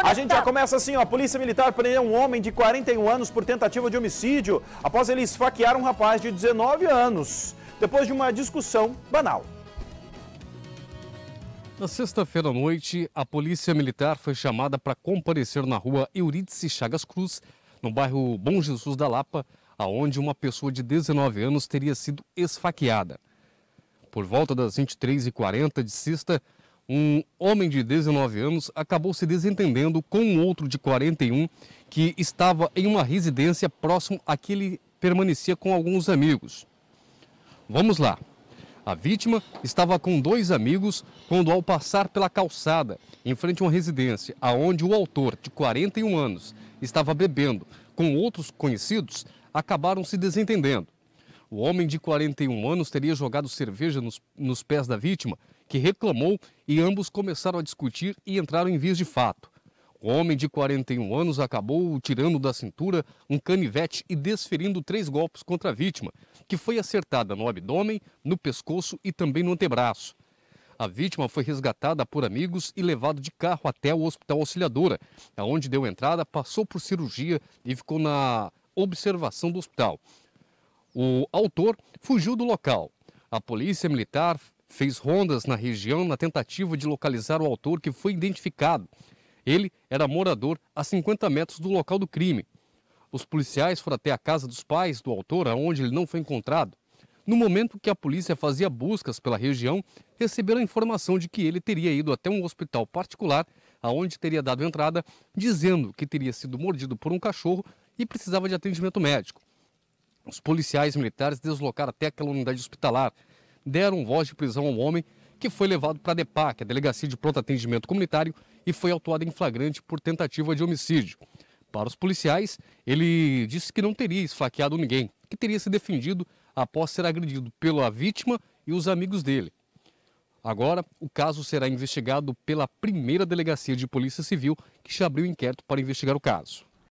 A gente já começa assim, ó. A Polícia Militar prendeu um homem de 41 anos por tentativa de homicídio após ele esfaquear um rapaz de 19 anos, depois de uma discussão banal. Na sexta-feira à noite, a Polícia Militar foi chamada para comparecer na rua Eurídice Chagas Cruz, no bairro Bom Jesus da Lapa, aonde uma pessoa de 19 anos teria sido esfaqueada. Por volta das 23h40 de sexta, um homem de 19 anos acabou se desentendendo com um outro de 41 que estava em uma residência próximo a que ele permanecia com alguns amigos. Vamos lá. A vítima estava com dois amigos quando, ao passar pela calçada em frente a uma residência, aonde o autor, de 41 anos, estava bebendo com outros conhecidos, acabaram se desentendendo. O homem de 41 anos teria jogado cerveja nos, nos pés da vítima, que reclamou e ambos começaram a discutir e entraram em vias de fato. O homem de 41 anos acabou tirando da cintura um canivete e desferindo três golpes contra a vítima, que foi acertada no abdômen, no pescoço e também no antebraço. A vítima foi resgatada por amigos e levado de carro até o Hospital Auxiliadora, aonde deu entrada, passou por cirurgia e ficou na observação do hospital. O autor fugiu do local. A polícia militar fez rondas na região na tentativa de localizar o autor que foi identificado. Ele era morador a 50 metros do local do crime. Os policiais foram até a casa dos pais do autor, aonde ele não foi encontrado. No momento que a polícia fazia buscas pela região, receberam a informação de que ele teria ido até um hospital particular, aonde teria dado entrada, dizendo que teria sido mordido por um cachorro e precisava de atendimento médico. Os policiais militares deslocaram até aquela unidade hospitalar, deram voz de prisão ao homem que foi levado para a DEPAC, a Delegacia de Pronto Atendimento Comunitário, e foi autuado em flagrante por tentativa de homicídio. Para os policiais, ele disse que não teria esfaqueado ninguém, que teria se defendido após ser agredido pela vítima e os amigos dele. Agora, o caso será investigado pela primeira delegacia de Polícia Civil, que já abriu inquérito para investigar o caso.